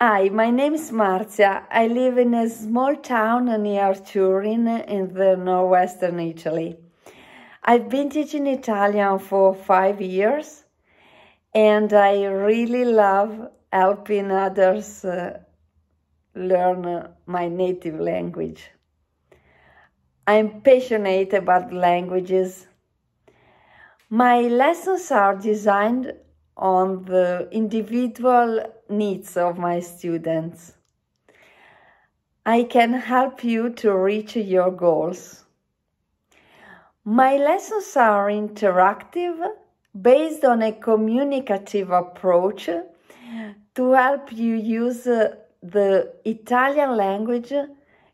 Hi, my name is Marzia. I live in a small town near Turin in the northwestern Italy. I've been teaching Italian for five years and I really love helping others uh, learn my native language. I'm passionate about languages. My lessons are designed on the individual needs of my students. I can help you to reach your goals. My lessons are interactive, based on a communicative approach to help you use the Italian language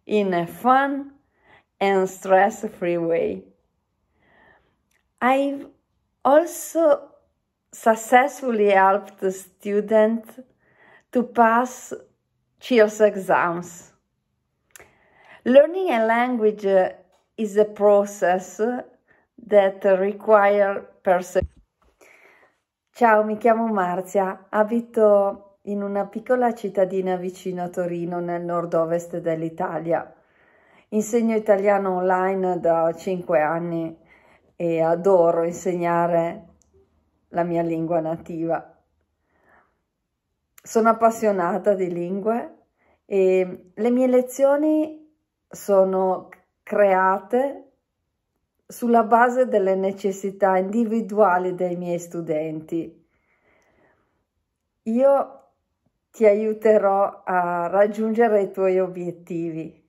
in a fun and stress free way. I've also successfully helped the student to pass CIOS exams. Learning a language is a process that requires perseverance. Ciao, mi chiamo Marzia, abito in una piccola cittadina vicino a Torino, nel nord-ovest dell'Italia. Insegno italiano online da 5 anni e adoro insegnare la mia lingua nativa. Sono appassionata di lingue e le mie lezioni sono create sulla base delle necessità individuali dei miei studenti. Io ti aiuterò a raggiungere i tuoi obiettivi.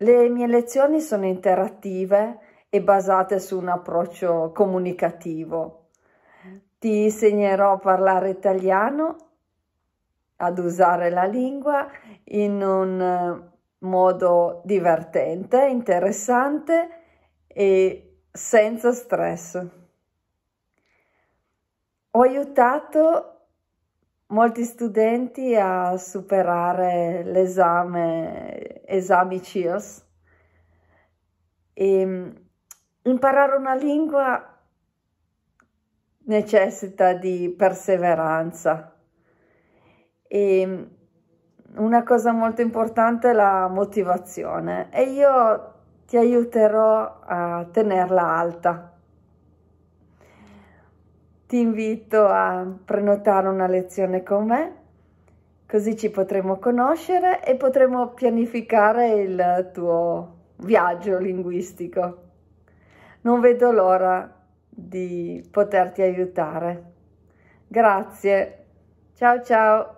Le mie lezioni sono interattive e basate su un approccio comunicativo. Ti insegnerò a parlare italiano, ad usare la lingua in un eh, modo divertente, interessante e senza stress. Ho aiutato molti studenti a superare l'esame, esami CIRS e mm, Imparare una lingua necessita di perseveranza e una cosa molto importante è la motivazione e io ti aiuterò a tenerla alta. Ti invito a prenotare una lezione con me, così ci potremo conoscere e potremo pianificare il tuo viaggio linguistico. Non vedo l'ora di poterti aiutare. Grazie. Ciao ciao.